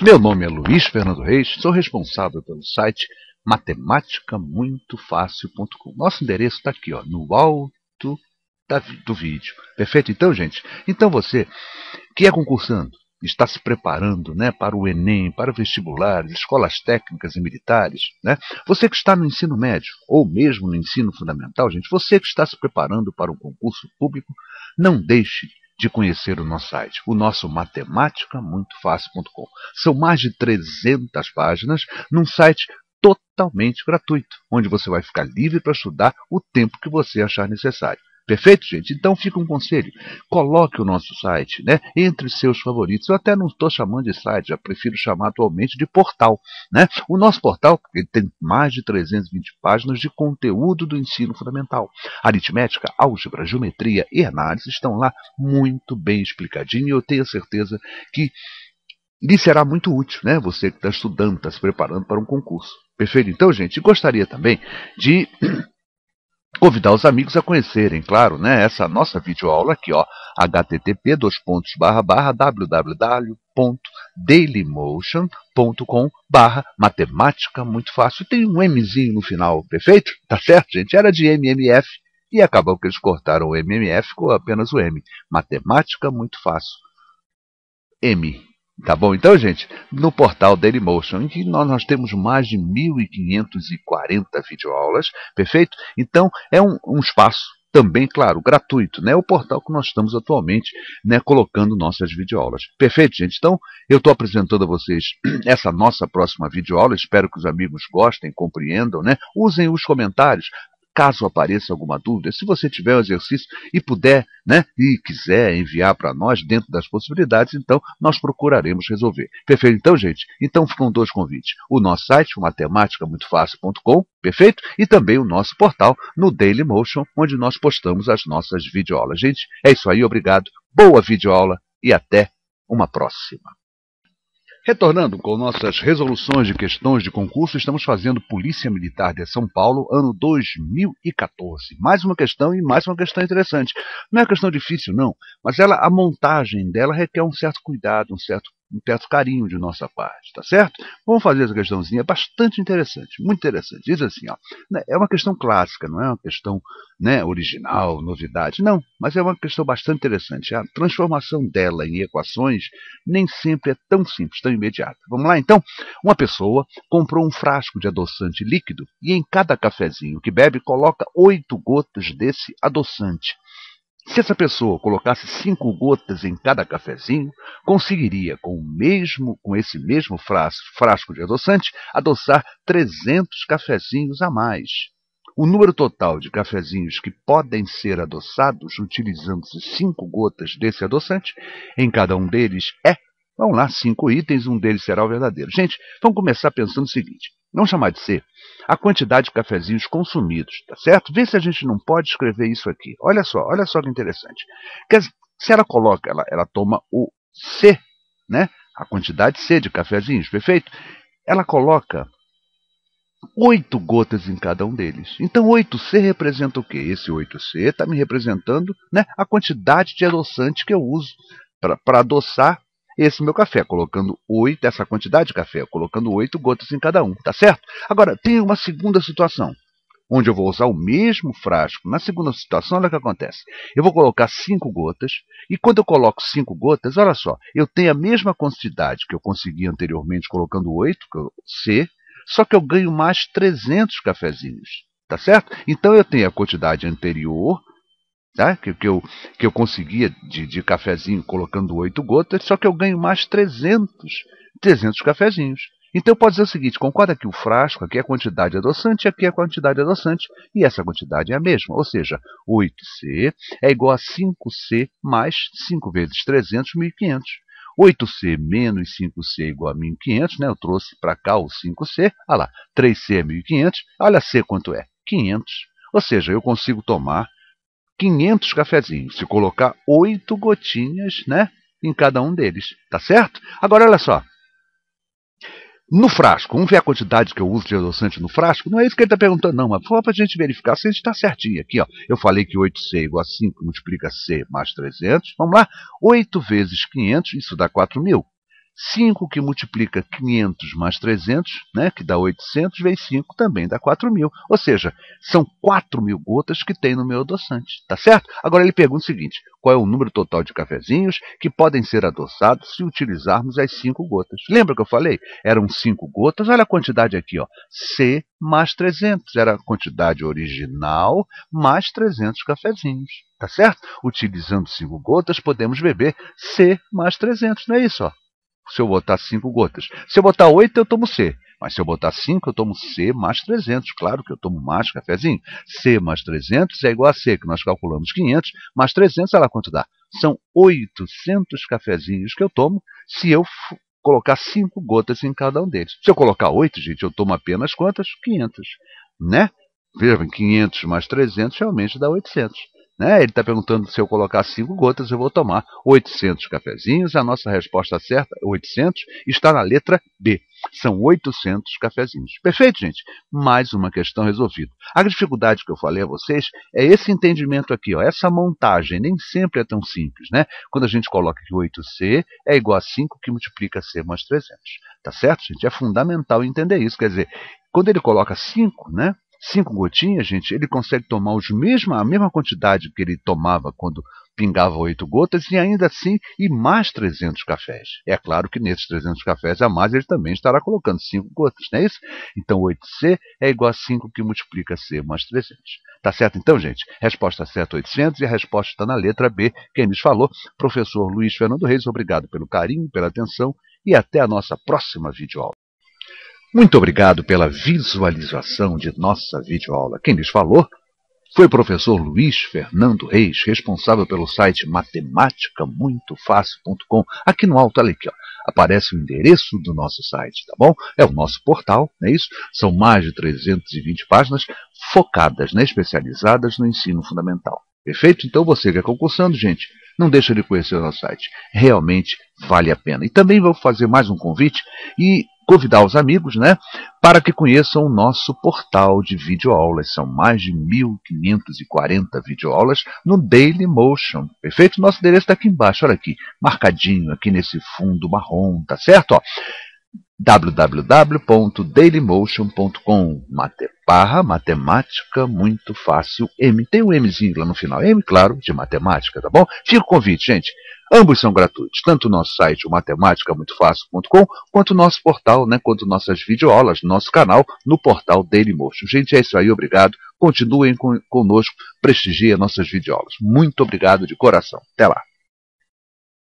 Meu nome é Luiz Fernando Reis, sou responsável pelo site matematicamuitofácil.com. Nosso endereço está aqui, ó, no alto da, do vídeo. Perfeito? Então, gente, então você que é concursando, está se preparando né, para o Enem, para vestibulares, escolas técnicas e militares, né? você que está no ensino médio ou mesmo no ensino fundamental, gente, você que está se preparando para um concurso público, não deixe de conhecer o nosso site, o nosso matematicamuitofácil.com. São mais de 300 páginas num site totalmente gratuito, onde você vai ficar livre para estudar o tempo que você achar necessário. Perfeito, gente? Então fica um conselho. Coloque o nosso site né, entre seus favoritos. Eu até não estou chamando de site, já prefiro chamar atualmente de portal. Né? O nosso portal ele tem mais de 320 páginas de conteúdo do ensino fundamental. Aritmética, álgebra, geometria e análise estão lá muito bem explicadinho e eu tenho certeza que lhe será muito útil, né? Você que está estudando, está se preparando para um concurso. Perfeito? Então, gente, gostaria também de convidar os amigos a conhecerem, claro, né, essa nossa videoaula aqui, ó, http www.dailymotion.com barra matemática muito fácil. Tem um Mzinho no final, perfeito? Tá certo, gente? Era de MMF e acabou que eles cortaram o MMF, ficou apenas o M. Matemática muito fácil. M. Tá bom? Então, gente, no portal Dailymotion, em que nós, nós temos mais de 1.540 videoaulas, perfeito? Então, é um, um espaço também, claro, gratuito, né? É o portal que nós estamos atualmente, né, colocando nossas videoaulas. Perfeito, gente? Então, eu estou apresentando a vocês essa nossa próxima videoaula. Espero que os amigos gostem, compreendam, né? Usem os comentários caso apareça alguma dúvida, se você tiver o um exercício e puder, né, e quiser enviar para nós dentro das possibilidades, então nós procuraremos resolver. Perfeito? Então, gente, então ficam dois convites. O nosso site, matemáticamuitofácil.com, perfeito? E também o nosso portal no Dailymotion, onde nós postamos as nossas videoaulas. Gente, é isso aí, obrigado. Boa videoaula e até uma próxima. Retornando com nossas resoluções de questões de concurso, estamos fazendo Polícia Militar de São Paulo, ano 2014. Mais uma questão e mais uma questão interessante. Não é uma questão difícil, não, mas ela, a montagem dela requer um certo cuidado, um certo um certo carinho de nossa parte, tá certo? Vamos fazer essa questãozinha bastante interessante, muito interessante. Diz assim, ó, né, é uma questão clássica, não é uma questão né, original, novidade, não, mas é uma questão bastante interessante. A transformação dela em equações nem sempre é tão simples, tão imediata. Vamos lá, então? Uma pessoa comprou um frasco de adoçante líquido e em cada cafezinho que bebe coloca oito gotas desse adoçante. Se essa pessoa colocasse cinco gotas em cada cafezinho, conseguiria, com, o mesmo, com esse mesmo frasco de adoçante, adoçar 300 cafezinhos a mais. O número total de cafezinhos que podem ser adoçados utilizando-se cinco gotas desse adoçante em cada um deles é, vamos lá, cinco itens, um deles será o verdadeiro. Gente, vamos começar pensando o seguinte: não chamar de ser, a quantidade de cafezinhos consumidos, tá certo? Vê se a gente não pode escrever isso aqui. Olha só, olha só que interessante. Quer, se ela coloca, ela, ela toma o C, né? A quantidade C de cafezinhos, perfeito? Ela coloca oito gotas em cada um deles. Então 8C representa o quê? Esse 8C está me representando né, a quantidade de adoçante que eu uso para adoçar esse meu café, colocando 8, essa quantidade de café, colocando 8 gotas em cada um, tá certo? Agora, tem uma segunda situação, onde eu vou usar o mesmo frasco. Na segunda situação, olha o que acontece. Eu vou colocar 5 gotas, e quando eu coloco 5 gotas, olha só, eu tenho a mesma quantidade que eu consegui anteriormente colocando 8, é C, só que eu ganho mais 300 cafezinhos. Tá certo? Então eu tenho a quantidade anterior Tá? Que, que, eu, que eu conseguia de, de cafezinho colocando oito gotas, só que eu ganho mais 300, 300 cafezinhos. Então pode dizer o seguinte, concorda que o frasco aqui é a quantidade adoçante, e aqui é a quantidade adoçante, e essa quantidade é a mesma. Ou seja, 8C é igual a 5C mais 5 vezes 300, 1.500. 8C menos 5C é igual a 1.500, né? eu trouxe para cá o 5C, olha lá, 3C é 1.500, olha C quanto é, 500. Ou seja, eu consigo tomar 500 cafezinhos, se colocar oito gotinhas né, em cada um deles, tá certo? Agora, olha só. No frasco, vamos ver a quantidade que eu uso de adoçante no frasco? Não é isso que ele está perguntando, não, mas só para a gente verificar se a gente está certinho aqui. Ó. Eu falei que 8C é igual a 5 multiplica C mais 300. Vamos lá? 8 vezes 500, isso dá 4.000. 5 que multiplica 500 mais 300, né, que dá 800, vezes 5 também dá 4.000. Ou seja, são 4.000 gotas que tem no meu adoçante, tá certo? Agora ele pergunta o seguinte, qual é o número total de cafezinhos que podem ser adoçados se utilizarmos as 5 gotas? Lembra que eu falei? Eram 5 gotas, olha a quantidade aqui, ó, C mais 300, era a quantidade original, mais 300 cafezinhos, tá certo? Utilizando 5 gotas, podemos beber C mais 300, não é isso, ó? se eu botar 5 gotas. Se eu botar 8, eu tomo C. Mas se eu botar 5, eu tomo C mais 300. Claro que eu tomo mais cafezinho. C mais 300 é igual a C, que nós calculamos 500, mais 300, olha lá quanto dá. São 800 cafezinhos que eu tomo se eu colocar 5 gotas em cada um deles. Se eu colocar 8, gente, eu tomo apenas quantas? 500, né? Vejam, 500 mais 300 realmente dá 800. Né? Ele está perguntando se eu colocar cinco gotas, eu vou tomar 800 cafezinhos. A nossa resposta certa, 800, está na letra B. São 800 cafezinhos. Perfeito, gente? Mais uma questão resolvida. A dificuldade que eu falei a vocês é esse entendimento aqui. Ó, essa montagem nem sempre é tão simples. Né? Quando a gente coloca que 8C é igual a 5 que multiplica C mais 300. Tá certo, gente? É fundamental entender isso. Quer dizer, quando ele coloca 5, né, Cinco gotinhas, gente, ele consegue tomar os mesma, a mesma quantidade que ele tomava quando pingava oito gotas e ainda assim e mais 300 cafés. É claro que nesses 300 cafés a mais ele também estará colocando cinco gotas, não é isso? Então 8C é igual a 5 que multiplica C mais 300. Tá certo então, gente? Resposta certa 800 e a resposta está na letra B. Quem nos falou, professor Luiz Fernando Reis, obrigado pelo carinho, pela atenção e até a nossa próxima videoaula. Muito obrigado pela visualização de nossa videoaula. Quem lhes falou foi o professor Luiz Fernando Reis, responsável pelo site matematicamuitofácil.com. Aqui no alto, olha aqui, ó, aparece o endereço do nosso site, tá bom? É o nosso portal, não é isso? São mais de 320 páginas focadas, né, especializadas no ensino fundamental. Perfeito? Então você que é concursando, gente, não deixa de conhecer o nosso site. Realmente vale a pena. E também vou fazer mais um convite e convidar os amigos né, para que conheçam o nosso portal de videoaulas. São mais de 1.540 videoaulas no Dailymotion. Perfeito? Nosso endereço está aqui embaixo, olha aqui, marcadinho aqui nesse fundo marrom, tá certo? www.dailymotion.com Mateparra, matemática muito fácil, M. Tem um Mzinho lá no final, M, claro, de matemática, tá bom? Fica o convite, gente. Ambos são gratuitos, tanto o nosso site, o matemáticamuitofácil.com, quanto o nosso portal, né, quanto nossas videoaulas, nosso canal, no portal Daily Gente, é isso aí, obrigado. Continuem com, conosco, prestigiem nossas videoaulas. Muito obrigado de coração. Até lá.